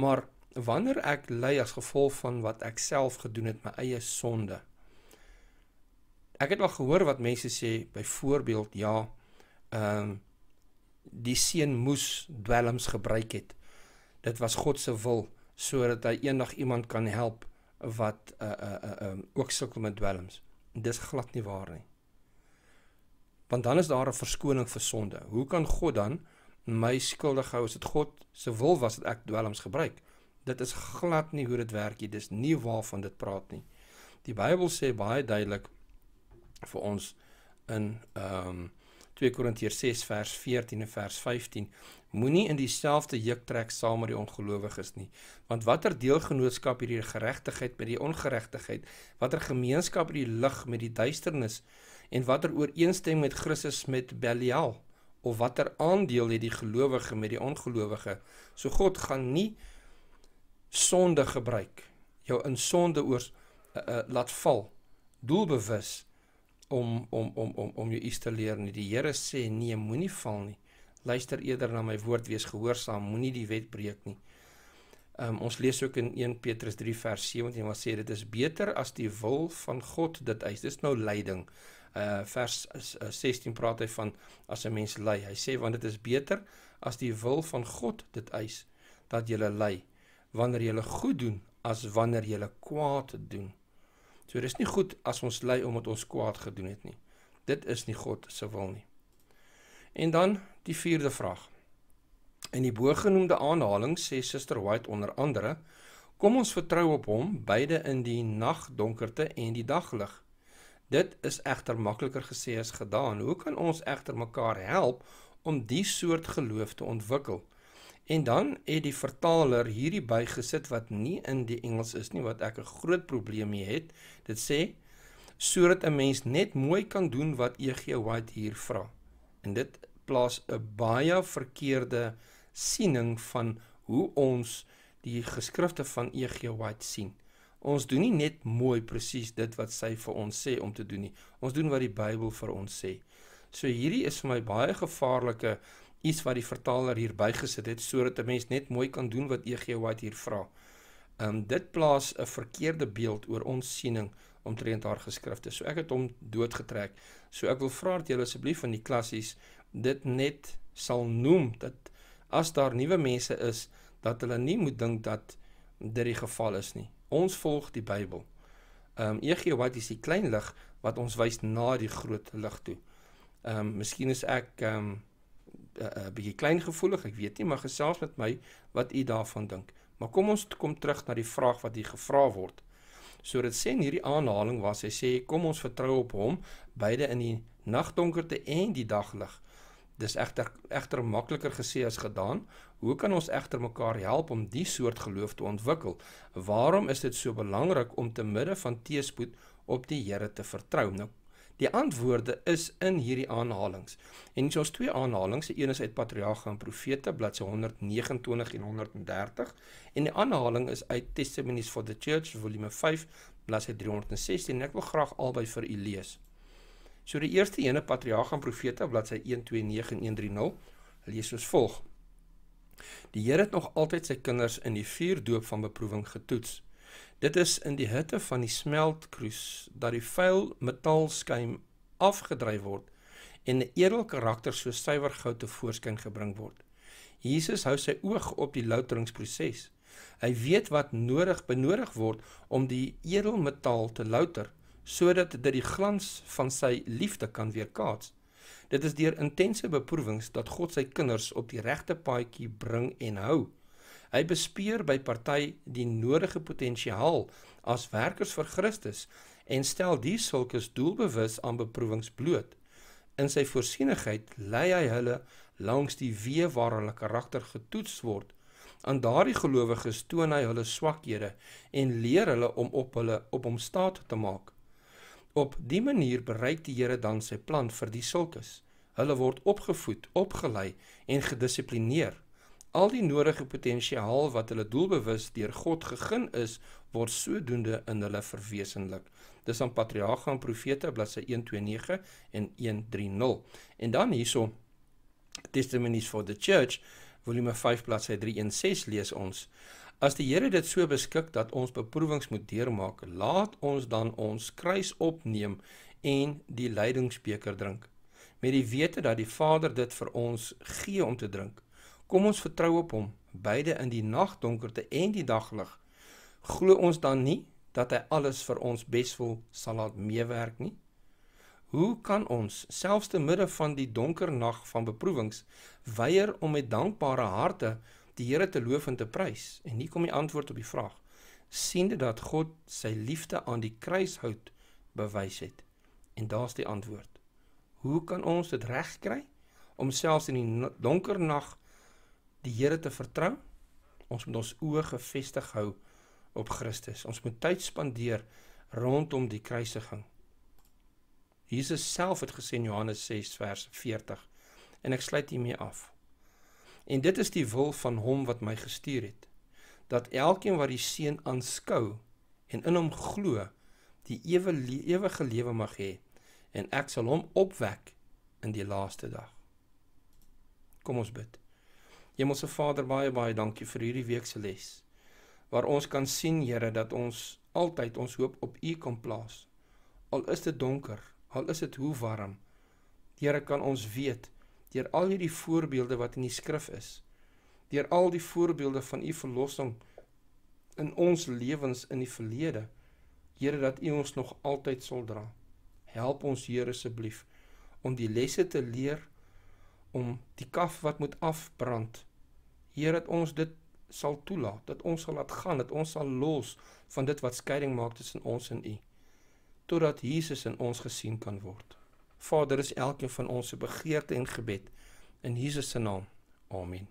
maar wanneer ek ly as gevolg van wat ek self gedoen het, my eie sonde. Ek het wel gehoor wat mense sê, byvoorbeeld ja, ehm um, die seun moes dwelms gebruik het. Dit was God se wil sodat hy eendag iemand kan help wat 'n uh, 'n uh, 'n uh, ook sukkel met dwelms. Dis glad nie waar nie. Want dan is daar 'n verskoning vir sonde. Hoe kan God dan my skuldig hou as dit God se wil was dat ek dwelms gebruik. Dit is glad nie hoe dit werk nie. Dis nie waarvan dit praat nie. Die Bybel sê baie duidelik vir ons in ehm um, 2 Korintiërs 6 vers 14 en vers 15 moenie in dieselfde juk trek saam met die ongelowiges nie want watter deelgenootskap het hierdie geregtigheid met die ongeregtigheid watter gemeenskap het die lig met die duisternis en watter ooreenstemming met Christus met Belial of watter aandeel het die gelowige met die ongelowige. So God gaan nie sonde gebruik jou in sonde oor uh, uh, laat val doelbewus om om om om om jou te leer nie. Die Here sê nee, moenie val nie. Luister eerder na my woord, wees gehoorsaam, moenie die wet breek nie. Um, ons lees ook in 1 Petrus 3 vers 17 wat sê dit is beter as die wil van God dit eis. Dis nou leiding. Eh, vers 16 eh, praat hy van as 'n mens ly. Hy sê want dit is beter as die wil van God dit eis dat jy ly wanneer jy goed doen as wanneer jy kwaad doen. So dis nie goed as ons ly omdat ons kwaad gedoen het nie. Dit is nie God se wil nie. En dan die vierde vraag. In die bogenoemde aanhaling sê Sister White onder andere: Kom ons vertrou op Hom, beide in die nagdonkerte en die daglig. Dit is egter makliker gesê as gedaan. Hoe kan ons egter mekaar help om die soort geloof te ontwikkel? En dan het die vertaler hierdie bygesit wat nie in die Engels is nie wat ek 'n groot probleem mee het. Dit sê sodat 'n mens net mooi kan doen wat EG White hier vra. En dit plaas 'n baie verkeerde siening van hoe ons die geskrifte van EG White sien. Ons doen nie net mooi presies dit wat sy vir ons sê om te doen nie. Ons doen wat die Bybel vir ons sê. So hierdie is vir my baie gevaarlike iets wat die vertaler hier bygesit het sodat 'n mens net mooi kan doen wat EG White hier vra. Um dit plaas 'n verkeerde beeld oor ons siening omtrent haar geskrifte. So ek het hom doodgetrek. So ek wil vra dat julle asseblief van die klassies dit net sal noem dat as daar nuwe mense is dat hulle nie moet dink dat dit die geval is nie. Ons volg die Bybel. Ehm um, EG wat is die klein lig wat ons wys na die groot lig toe. Ehm um, miskien is ek ehm um, eh, 'n eh, bietjie klein gevoelig, ek weet nie, maar gesels met my wat u daarvan dink. Maar kom ons kom terug na die vraag wat hier gevra word. So dit sê in hierdie aanhaling waar sy sê kom ons vertrou op hom beide in die nagdonkerte en die daglig dis egter egter makliker gesê as gedaan. Hoe kan ons egter mekaar help om die soort geloof te ontwikkel? Waarom is dit so belangrik om te midde van teëspoed op die Here te vertrou? Nou, die antwoorde is in hierdie aanhalinge. En dis ons twee aanhalinge, se een is uit Patriarge en Profete, bladsy 129 en 130, en die aanhaling is uit Testimonies for the Church, volume 5, bladsy 316. Ek wil graag albei vir u lees. So die eerste ene patriarg en profete bladsy 129 en 130 lees soos volg. Die Here het nog altyd sy kinders in die vuur doop van beproewing getoets. Dit is in die hitte van die smeltkroes dat die vuil metaalskuim afgedryf word en 'n edel karakter soos suiwer goud te voorskyn gebring word. Jesus hou sy oog op die louteringsproses. Hy weet wat nodig benodig word om die edel metaal te louter sodat dit die glans van sy liefde kan weerkaats. Dit is deur intense beproewings dat God sy kinders op die regte paadjie bring en hou. Hy bespeer by party die nodige potensiaal as werkers vir Christus en stel die sulkes doelbewus aan beproewings bloot. In sy voorsienigheid lei hy hulle langs die weë waar hulle karakter getoets word. Aan daardie gelowiges toon hy hulle swakhede en leer hulle om op hulle op hom staat te maak. Op die manier bereik die Here dan sy plan vir die sulkes. Hulle word opgevoed, opgelei en gedissiplineer. Al die nodige potensiaal wat hulle doelbewus deur God gegee is, word sodoende in hulle verwesenlik. Dis aan patriarge en profete bladsy 129 en 130. En dan hierso Testimonies for the Church, volume 5 bladsy 316 lees ons. As die Here dit so beskik dat ons beproewings moet deurmaak, laat ons dan ons kruis opneem en die lydingsbeker drink. Met die wete dat die Vader dit vir ons gee om te drink, kom ons vertrou op hom, beide in die nagdonkerte en die daglig. Glo ons dan nie dat hy alles vir ons beswil sal laat meewerk nie? Hoe kan ons, selfs te midde van die donker nag van beproewings, weier om met dankbare harte die Here te loof en te prys. En hier kom die antwoord op die vraag. Siende dat God sy liefde aan die kruis hout bewys het. En daar's die antwoord. Hoe kan ons dit regkry om selfs in die donker nag die Here te vertrou? Ons moet ons oë gefestig hou op Christus. Ons moet tyd spandeer rondom die kruisiging. Jesus self het gesê in Johannes 6 vers 40 en ek sluit hiermee af. En dit is die wil van hom wat my gestuur het, dat elkeen wat die seun aanskou en in hom glo, die ewe ewige lewe mag hê en ek sal hom opwek in die laaste dag. Kom ons bid. Hemelse Vader, baie baie dankie vir hierdie week se les waar ons kan sien Here dat ons altyd ons hoop op U kan plaas. Al is dit donker, al is dit hoe warm. Here kan ons weet deur al hierdie voorbeelde wat in die skrif is deur al die voorbeelde van u verlossing in ons lewens in die verlede Here dat u ons nog altyd sal dra help ons Here asseblief om die lesse te leer om die kaf wat moet afbrand Here dat ons dit sal toelaat dat ons sal laat gaan dat ons sal los van dit wat skeiding maak tussen ons en u totdat Jesus in ons gesien kan word Vader, is elkeen van ons se begeerte en gebed in Jesus se naam. Amen.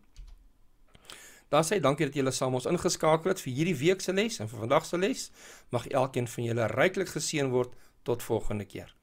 Dan sê dankie dat julle saam ons ingeskakel het vir hierdie week se les en vir vandag se les. Mag elkeen van julle ryklik geseën word tot volgende keer.